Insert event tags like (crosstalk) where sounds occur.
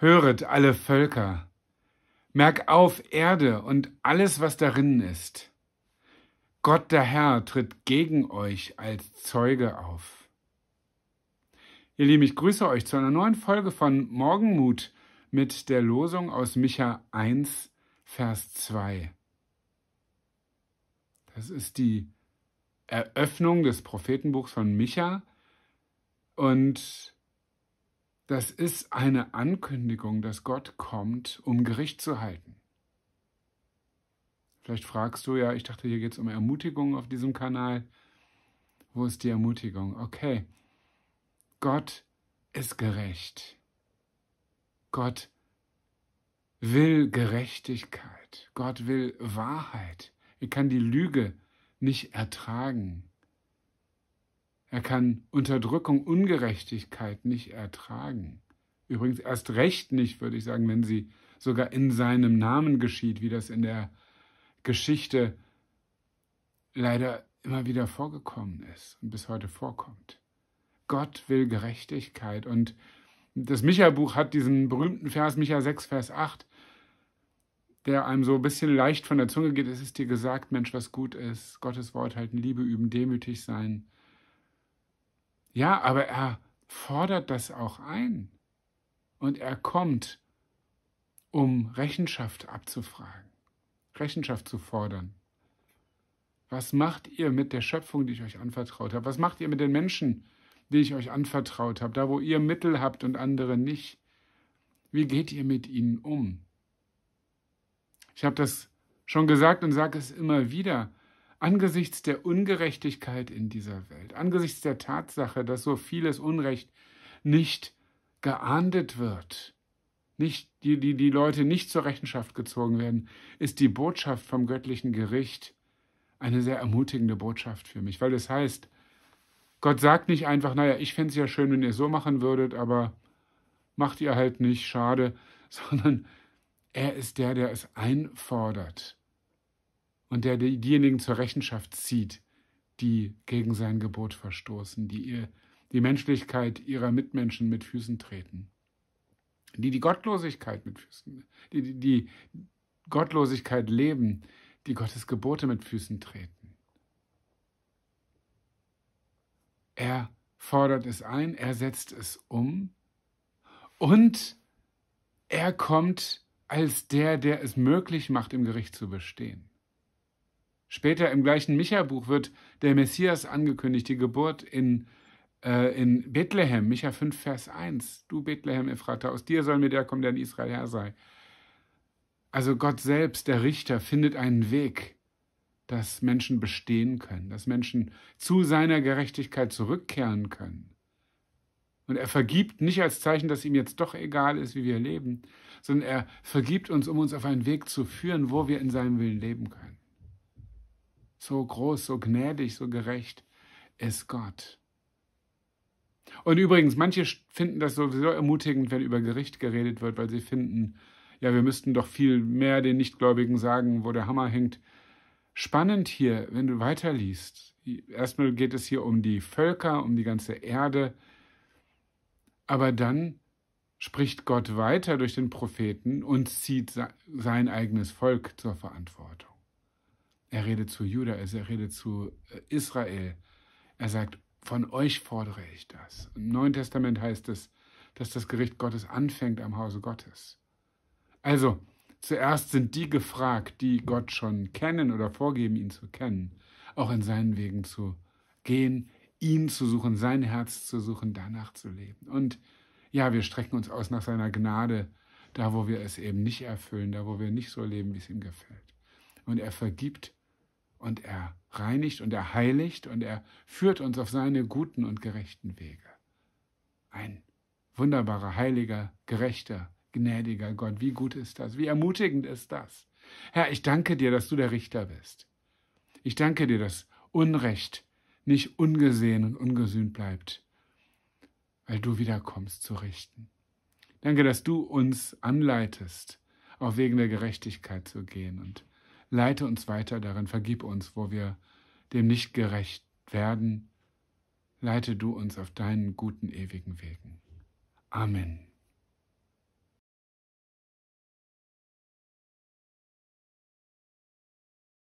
Höret alle Völker, merk auf Erde und alles, was darin ist. Gott der Herr tritt gegen euch als Zeuge auf. Ihr Lieben, ich grüße euch zu einer neuen Folge von Morgenmut mit der Losung aus Micha 1, Vers 2. Das ist die Eröffnung des Prophetenbuchs von Micha und das ist eine Ankündigung, dass Gott kommt, um Gericht zu halten. Vielleicht fragst du ja, ich dachte, hier geht es um Ermutigung auf diesem Kanal. Wo ist die Ermutigung? Okay, Gott ist gerecht. Gott will Gerechtigkeit. Gott will Wahrheit. Er kann die Lüge nicht ertragen. Er kann Unterdrückung, Ungerechtigkeit nicht ertragen. Übrigens erst recht nicht, würde ich sagen, wenn sie sogar in seinem Namen geschieht, wie das in der Geschichte leider immer wieder vorgekommen ist und bis heute vorkommt. Gott will Gerechtigkeit und das Micha-Buch hat diesen berühmten Vers, Micha 6, Vers 8, der einem so ein bisschen leicht von der Zunge geht. Es ist dir gesagt, Mensch, was gut ist, Gottes Wort halten, Liebe üben, demütig sein, ja, aber er fordert das auch ein. Und er kommt, um Rechenschaft abzufragen, Rechenschaft zu fordern. Was macht ihr mit der Schöpfung, die ich euch anvertraut habe? Was macht ihr mit den Menschen, die ich euch anvertraut habe? Da, wo ihr Mittel habt und andere nicht. Wie geht ihr mit ihnen um? Ich habe das schon gesagt und sage es immer wieder angesichts der Ungerechtigkeit in dieser Welt, angesichts der Tatsache, dass so vieles Unrecht nicht geahndet wird, nicht, die, die, die Leute nicht zur Rechenschaft gezogen werden, ist die Botschaft vom göttlichen Gericht eine sehr ermutigende Botschaft für mich, weil das heißt, Gott sagt nicht einfach, naja, ich fände es ja schön, wenn ihr so machen würdet, aber macht ihr halt nicht, schade, (laughs) sondern er ist der, der es einfordert und der diejenigen zur Rechenschaft zieht, die gegen sein Gebot verstoßen, die ihr, die Menschlichkeit ihrer Mitmenschen mit Füßen treten, die die Gottlosigkeit mit Füßen, die, die, die Gottlosigkeit leben, die Gottes Gebote mit Füßen treten. Er fordert es ein, er setzt es um und er kommt als der, der es möglich macht, im Gericht zu bestehen. Später im gleichen Micha-Buch wird der Messias angekündigt, die Geburt in, äh, in Bethlehem, Micha 5, Vers 1. Du Bethlehem, Ephrata, aus dir soll mir der kommen, der in Israel Herr sei. Also Gott selbst, der Richter, findet einen Weg, dass Menschen bestehen können, dass Menschen zu seiner Gerechtigkeit zurückkehren können. Und er vergibt nicht als Zeichen, dass ihm jetzt doch egal ist, wie wir leben, sondern er vergibt uns, um uns auf einen Weg zu führen, wo wir in seinem Willen leben können so groß, so gnädig, so gerecht ist Gott. Und übrigens, manche finden das sowieso ermutigend, wenn über Gericht geredet wird, weil sie finden, ja, wir müssten doch viel mehr den Nichtgläubigen sagen, wo der Hammer hängt. Spannend hier, wenn du weiterliest. Erstmal geht es hier um die Völker, um die ganze Erde. Aber dann spricht Gott weiter durch den Propheten und zieht sein eigenes Volk zur Verantwortung. Er redet zu Judas, also er redet zu äh, Israel. Er sagt, von euch fordere ich das. Im Neuen Testament heißt es, dass das Gericht Gottes anfängt am Hause Gottes. Also, zuerst sind die gefragt, die Gott schon kennen oder vorgeben, ihn zu kennen, auch in seinen Wegen zu gehen, ihn zu suchen, sein Herz zu suchen, danach zu leben. Und ja, wir strecken uns aus nach seiner Gnade, da wo wir es eben nicht erfüllen, da wo wir nicht so leben, wie es ihm gefällt. Und er vergibt und er reinigt und er heiligt und er führt uns auf seine guten und gerechten Wege. Ein wunderbarer, heiliger, gerechter, gnädiger Gott, wie gut ist das, wie ermutigend ist das. Herr, ich danke dir, dass du der Richter bist. Ich danke dir, dass Unrecht nicht ungesehen und ungesühnt bleibt, weil du wiederkommst zu richten. Danke, dass du uns anleitest, auf Wegen der Gerechtigkeit zu gehen und leite uns weiter darin, vergib uns, wo wir dem nicht gerecht werden, leite du uns auf deinen guten ewigen Wegen. Amen.